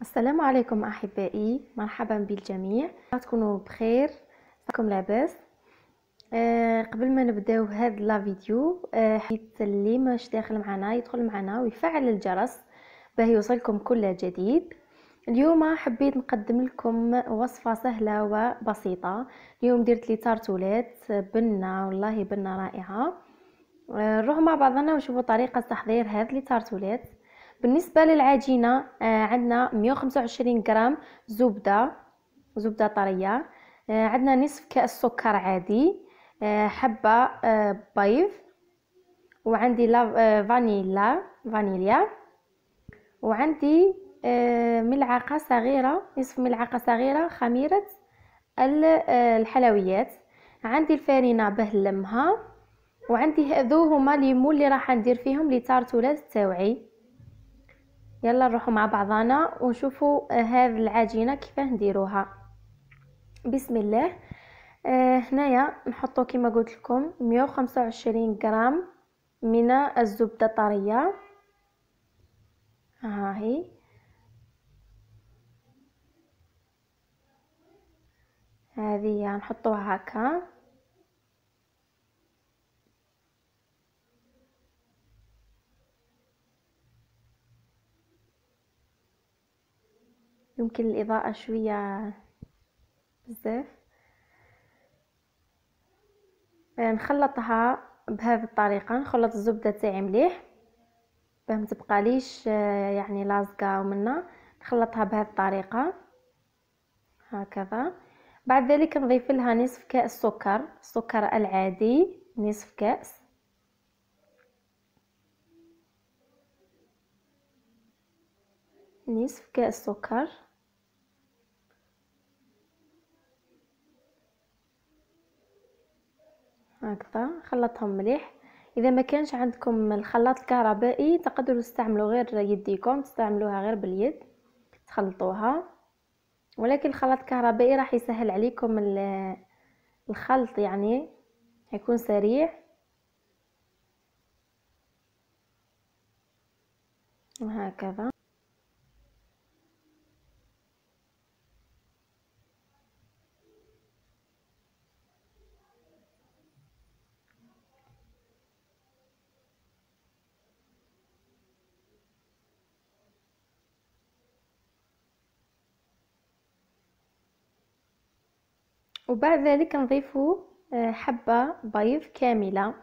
السلام عليكم احبائي مرحبا بالجميع تكونوا بخير لكم لاباس آه قبل ما نبداو هاد لا فيديو آه حيت اللي ماش داخل معنا يدخل معنا ويفعل الجرس باه يوصلكم كل جديد اليوم حبيت نقدم لكم وصفه سهله وبسيطه اليوم درت لي تارتولات بنه والله بنه رائعه آه، نروحوا آه مع بعضنا ونشوفوا طريقه تحضير هاد لي تارتولات بالنسبه للعجينه آه، عندنا 125 غرام زبده زبده طريه آه، عندنا نصف كاس سكر عادي آه، حبه بيض وعندي لا فانيلا فانيليا وعندي ملعقه صغيره نصف ملعقه صغيره خميره الحلويات عندي الفارينه بهلمها وعندي هذو هما ليمون اللي راح ندير فيهم لي تارتولات تاوعي يلا نروحوا مع بعضنا ونشوفوا آه، هذه العجينه كيفاه نديروها بسم الله آه هنايا نحطو كما قلت لكم 125 غرام من الزبده طريه ها هي هذه نحطوها هكا يمكن الإضاءة شوية بزاف آه، نخلطها بهذه الطريقة نخلط الزبدة تاعي مليح باه متبقاليش آه، يعني لازقة ومنا نخلطها بهذه الطريقة هكذا بعد ذلك نضيف لها نصف كأس سكر السكر العادي نصف كأس نصف كأس سكر هكذا خلطهم مليح اذا ما كانش عندكم الخلاط الكهربائي تقدروا تستعملوا غير يديكم تستعملوها غير باليد تخلطوها ولكن الخلاط الكهربائي راح يسهل عليكم الخلط يعني هيكون سريع وهكذا وبعد ذلك نضيف آه، حبة بيض كاملة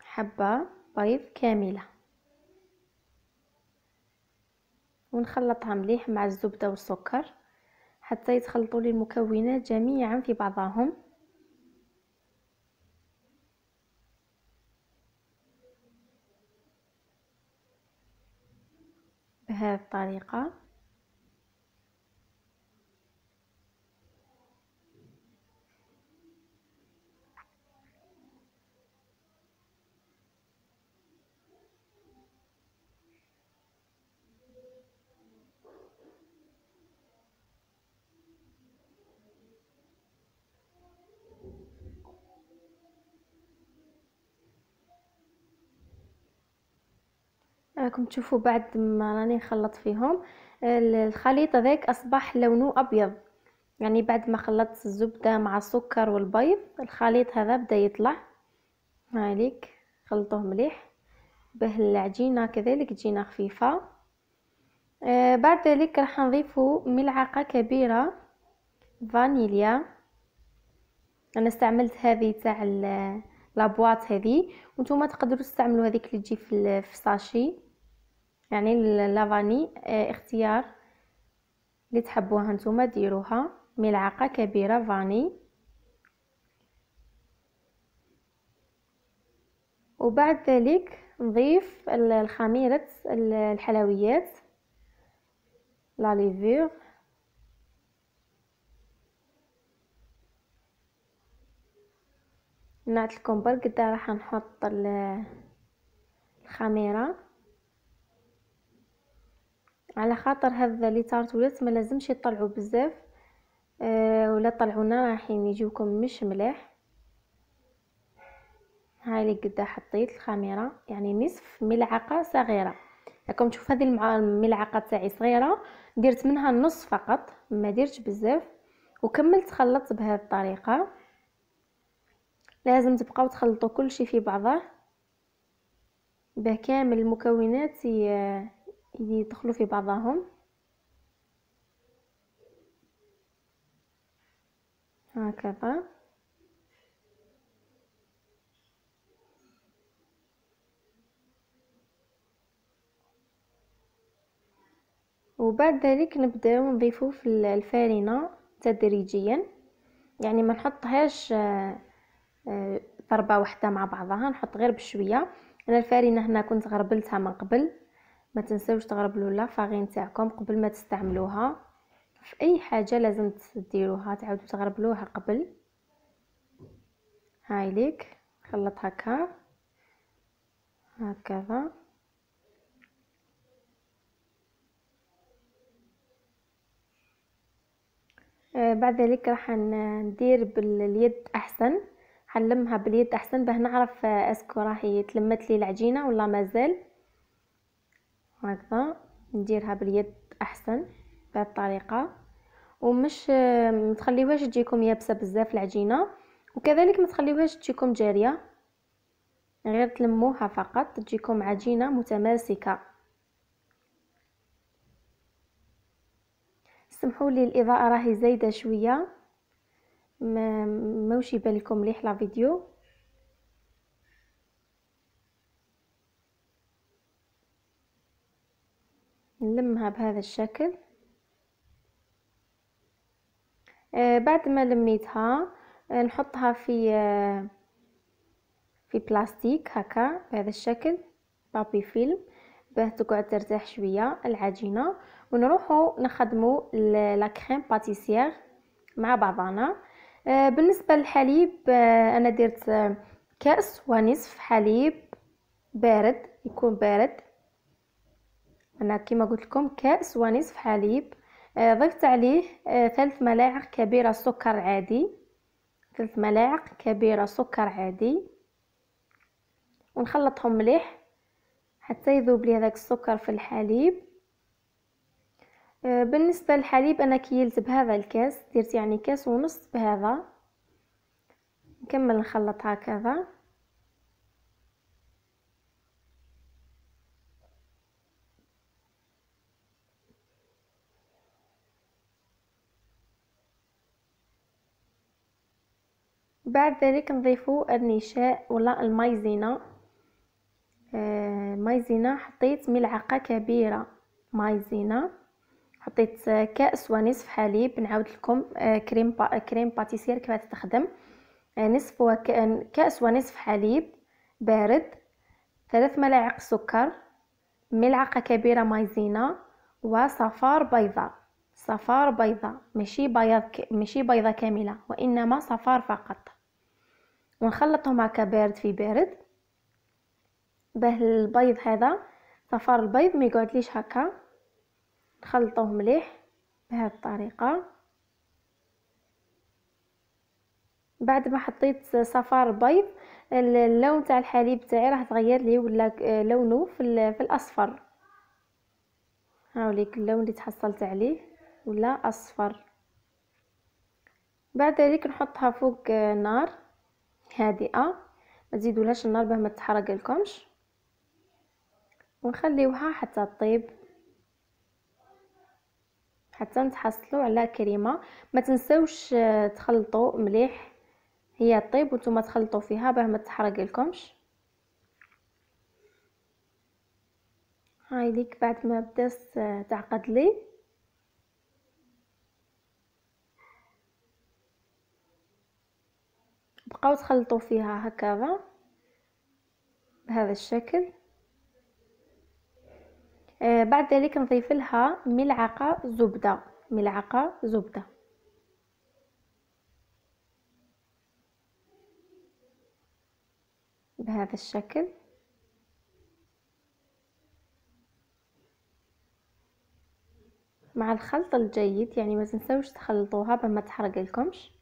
حبة بيض كاملة ونخلطها مليح مع الزبدة والسكر حتى يتخلطوا لي المكونات جميعا في بعضهم بهذه الطريقة راكم تشوفوا بعد ما راني نخلط فيهم الخليط هذاك اصبح لونه ابيض يعني بعد ما خلطت الزبده مع السكر والبيض الخليط هذا بدا يطلع هاليك خلطوه مليح به العجينه كذلك تجينا خفيفه آه، بعد ذلك راح نضيف ملعقه كبيره فانيليا انا استعملت هذه تاع لابواط هذه وانتم تقدروا تستعملوا هذيك اللي تجي في الساشي يعني لافاني آه، اختيار اللي تحبوها نتوما ديروها ملعقه كبيره فاني وبعد ذلك نضيف الخميره الحلويات لا ليفور نعت لكم برك راح نحط الخميره على خاطر هاد لي طارت ولات ما لازمش يطلعوا بزاف أه ولا طلعونا رايحين يجيوكم مش ملاح هاي اللي قدا حطيت الخميره يعني نصف ملعقه صغيره راكم تشوف هذه الملعقه تاعي صغيره درت منها النص فقط ما درتش بزاف وكملت خلطت بهذه الطريقه لازم تبقاو تخلطوا كل شيء في بعضه بكامل المكونات آه، يدخلوا في بعضهم هكذا وبعد ذلك نبداو نضيفو في الفارينه تدريجيا يعني ما نحطهاش آه، آه، ضربه واحده مع بعضها نحط غير بشويه انا الفارينه هنا كنت غربلتها من قبل ما تنساوش تغربلوا لا تاعكم قبل ما تستعملوها في اي حاجه لازم تديروها تعاودوا تغربلوها قبل هاي ليك خلط هكا هكذا آه، بعد ذلك راح ندير باليد احسن حنلمها باليد احسن باه نعرف آه، اسكو راهي تلمت لي العجينه ولا مازال هكذا نديرها باليد احسن بهذه الطريقه ومش ما تخليوهاش تجيكم يابسه بزاف العجينه وكذلك ما تخليوهاش تجيكم جاريه غير تلموها فقط تجيكم عجينه متماسكه سمحوا لي الاضاءه راهي زايده شويه ما موش يبان لكم مليح لا فيديو نلمها بهذا الشكل آه، بعد ما لميتها آه، نحطها في آه، في بلاستيك هكا بهذا الشكل بابي فيلم باه تقعد ترتاح شويه العجينه ونروحوا نخدموا لا كريم باتيسيير مع بعضنا بالنسبه للحليب انا درت كاس ونصف حليب بارد يكون بارد انا كما قلت لكم كاس ونصف حليب آه، ضفت عليه آه، ثلاث ملاعق كبيره سكر عادي ثلاث ملاعق كبيره سكر عادي ونخلطهم مليح حتى يذوب لي هذاك السكر في الحليب آه، بالنسبه للحليب انا كيلت بهذا الكاس درت يعني كاس ونص بهذا نكمل نخلط هكذا بعد ذلك نضيفو النشاء ولا المايزينا آه مايزينا حطيت ملعقه كبيره مايزينا حطيت كاس ونصف حليب نعاود لكم آه، كريم با كريم باتيسير كيف تخدم آه، نصف وك... آه، كاس ونصف حليب بارد ثلاث ملاعق سكر ملعقه كبيره مايزينا وصفار بيضه صفار بيضة ماشي بياض ك... ماشي بيضة كاملة وإنما صفار فقط ونخلطهم هكا بارد في بارد باه البيض هذا صفار البيض ما يقعدليش هكا نخلطوه مليح بهذه الطريقه بعد ما حطيت صفار بيض اللون تاع الحليب تاعي راه تغير لي ولا لونه في, في الاصفر هاوليك اللون اللي تحصلت عليه ولا اصفر بعد ذلك نحطها فوق النار هادئه ما تزيدولهاش النار باه ما تحرق لكمش ونخليوها حتى طيب حتى نتحصلوا على كريمه ما تنساوش آه، تخلطوا مليح هي طيب وانتم تخلطوا فيها باه ما تحرق لكمش هاي ليك بعد ما بدات آه، تعقد لي بقاو تخلطوا فيها هكذا بهذا الشكل آه، بعد ذلك نضيف لها ملعقه زبده ملعقه زبده بهذا الشكل مع الخلط الجيد يعني ما تنسوش تخلطوها بما تحرق لكمش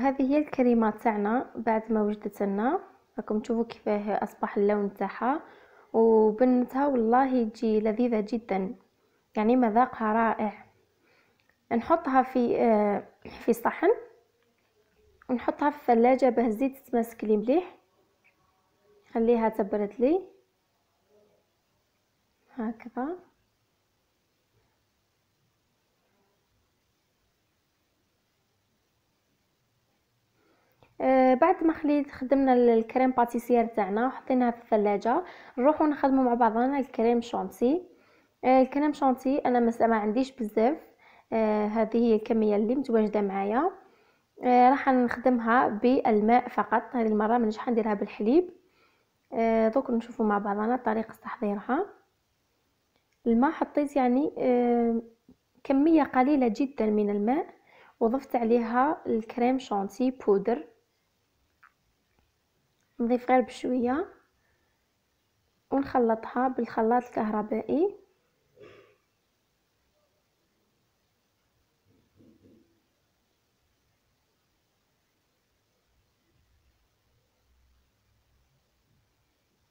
وهذه هي الكريمه تاعنا بعد ما وجدت لنا راكم تشوفوا كيفاه اصبح اللون تاعها وبنتها والله تجي لذيذه جدا يعني مذاقها رائع نحطها في آه، في صحن ونحطها في الثلاجه باه الزيت تتماسك لي مليح خليها تبرد لي هكذا بعد ما خليت خدمنا الكريم باتيسير تاعنا وحطيناها في الثلاجه نروحو نخدمو مع بعضنا الكريم شونتي آه، الكريم شونتي انا ما عنديش بزاف آه، هذه هي الكميه اللي متواجده معايا آه، راح نخدمها بالماء فقط هذه المره مانيش حنديرها بالحليب دوك نشوفوا مع بعضنا طريقه تحضيرها الماء حطيت يعني كميه قليله جدا من الماء وضفت عليها الكريم شانتي بودر نضيف غير بشويه ونخلطها بالخلاط الكهربائي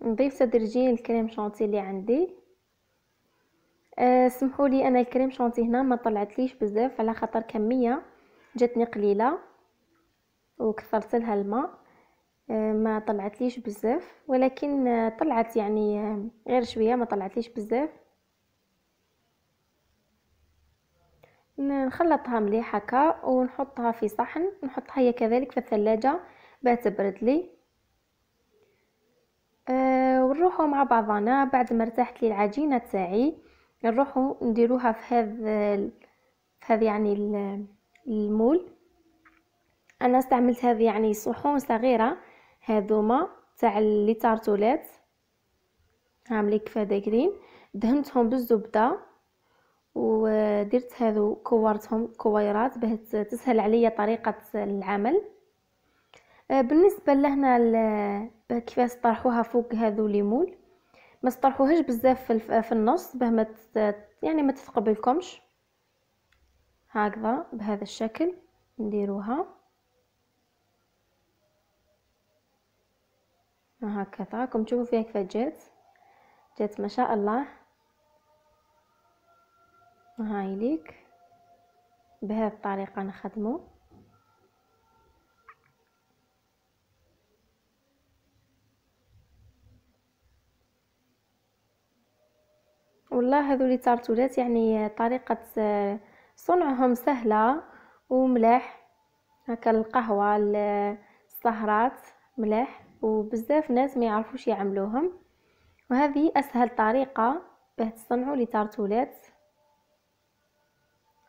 نضيف تدريجيا الكريم شونتي اللي عندي أه سمحوا لي انا الكريم شونتي هنا ما ليش بزاف على خاطر كميه جاتني قليله وكثرت لها الماء ما طلعتليش بزاف ولكن طلعت يعني غير شويه ما طلعتليش بزاف نخلطها مليح هكا ونحطها في صحن نحطها هي كذلك في الثلاجه باه تبرد لي أه ونروحوا مع بعضنا بعد ما ارتحت لي العجينه تاعي نروحوا نديروها في هذا في هذا يعني المول انا استعملت هذه يعني صحون صغيره هذوما تاع لي تارتولات عاملين كفا هذا دايرين دهنتهم بالزبده ودرت آه، هذو كورتهم كويرات باه تسهل عليا طريقه العمل آه، بالنسبه لهنا كيفاش طرحوها فوق هذو ليمول ما تطرحوهاش بزاف في النص باه ما يعني ما تثقبلكمش هكذا بهذا الشكل نديروها وهكذا راكم تشوفوا فيها كيف جات جات ما شاء الله هاي ليك بهذه الطريقه نخدمو والله هذو لي تارتولات يعني طريقه صنعهم سهله وملاح هكا القهوه السهرات ملاح وبزاف ناس ما يعرفوش يعملوهم وهذه اسهل طريقه باه تصنعوا لي تارتولات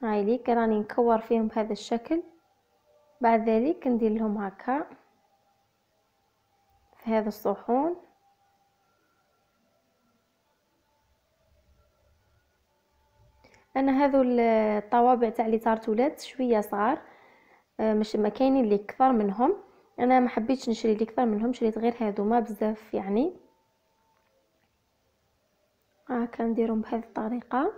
هاي ليك راني نكور فيهم بهذا الشكل بعد ذلك ندير لهم هكا في هذا الصحون انا هذو الطوابع تاع لي تارتولات شويه صغار آه، مش ما كاينين لي كثر منهم انا ما حبيتش نشري لي كثر منهم شريت غير هذوما بزاف يعني ها آه، نديرهم بهذه الطريقه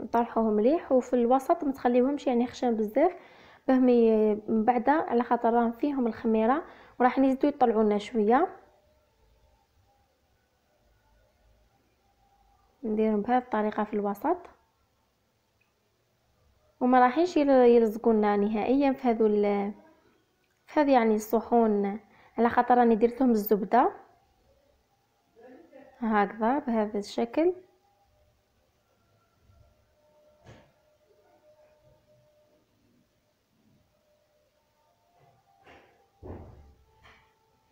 نطرحوهم مليح وفي الوسط ما تخليوهمش يعني خشان بزاف باه من بعد على خاطر راهم فيهم الخميره وراح يزيدو يطلعوا لنا شويه نديرهم بهذه الطريقه في الوسط وما راحينش يلزقونا نهائيا في هذو ال في هذه يعني الصحون على خاطر راني درت لهم الزبده هكذا بهذا الشكل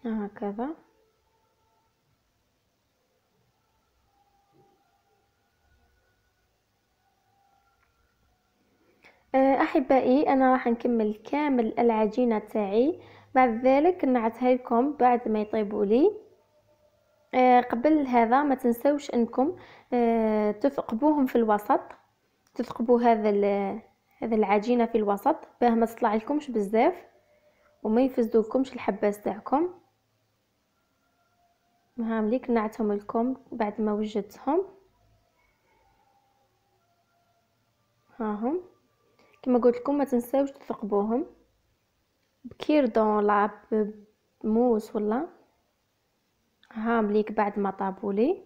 هكذا احبائي انا راح نكمل كامل العجينه تاعي بعد ذلك نعتها لكم بعد ما يطيبوا لي آه قبل هذا ما تنسوش انكم آه تثقبوهم في الوسط تثقبوا هذا هذا العجينه في الوسط باه ما تطلع لكمش بزاف وما يفزدوكمش الحباس تاعكم ليك نعتهم لكم بعد ما وجدتهم ها هم كما قلت لكم ما تنساوش تثقبوهم دون لا موس ولا هامليك بعد ما طابولي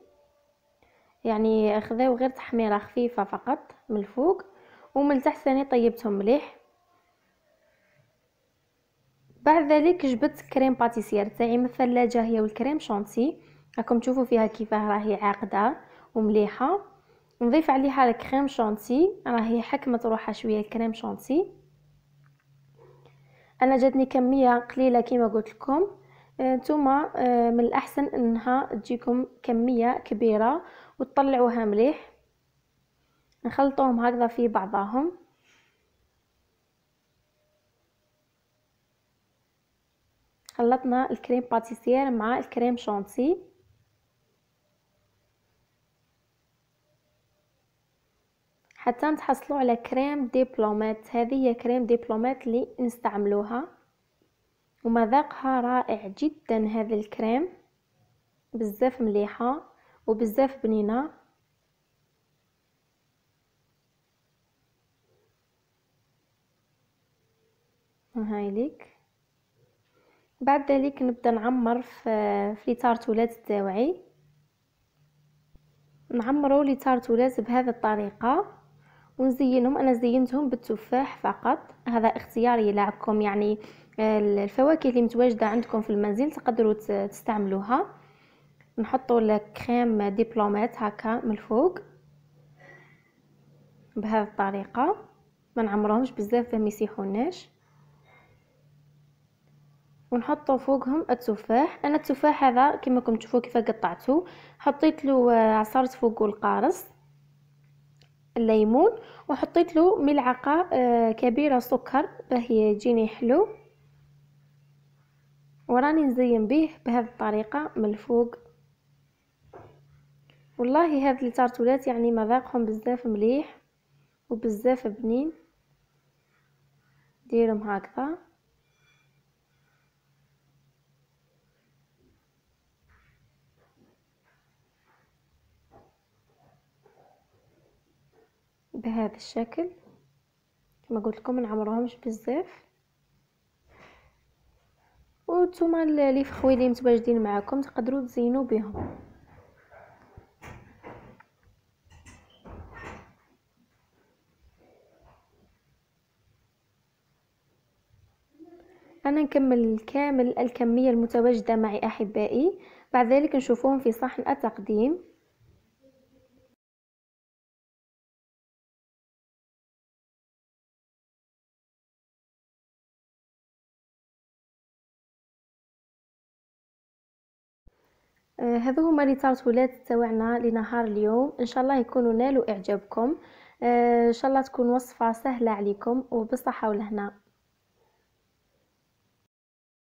يعني خذاو غير تحميره خفيفه فقط من الفوق ومن تحت ثاني طيبتهم مليح بعد ذلك جبت كريم باتيسير تاعي من الثلاجه هي والكريم شونتي راكم تشوفوا فيها كيفاه راهي عاقده ومليحه نضيف عليها الكريم شانتي راهي حكمت روحها شويه الكريم شانتي انا جاتني كميه قليله كما قلت لكم آه، نتوما آه، من الاحسن انها تجيكم كميه كبيره وتطلعوها مليح نخلطوهم هكذا في بعضهم خلطنا الكريم باتيسير مع الكريم شانتي حتى نتحصلوا على كريم ديبلومات هذه هي كريم ديبلومات اللي نستعملوها ومذاقها رائع جدا هذا الكريم بزاف مليحه وبزاف بنينه هاي ليك بعد ذلك نبدا نعمر في لي تارتولات تاوعي نعمرو لي تارتولات بهذه الطريقه ونزينهم انا زينتهم بالتفاح فقط هذا اختياري لعكم يعني آه، الفواكه اللي متواجده عندكم في المنزل تقدروا تستعملوها نحطوا الكريم ديبلومات هكا من الفوق بهذه الطريقه ما نعمروهمش بزاف باش ما يسيحوناش ونحطوا فوقهم التفاح انا التفاح هذا كما راكم تشوفوا كيف قطعته حطيت له آه، عصرت فوقه القارص الليمون وحطيت له ملعقه آه، كبيره سكر باه يجيني حلو وراني نزين به بهذه الطريقه من الفوق والله هذه التارتولات يعني مذاقهم بزاف مليح وبزاف بنين ديرهم هكذا بهذا الشكل كما قلت لكم نعمروهمش بزاف وانتم اللي فخوي اللي متواجدين معكم تقدروا تزينوا بهم انا نكمل كامل الكميه المتواجده معي احبائي بعد ذلك نشوفوهم في صحن التقديم هذو هما لي ترتولات تاعنا لنهار اليوم ان شاء الله يكونوا نالوا اعجابكم آه، ان شاء الله تكون وصفه سهله عليكم وبالصحه والهنا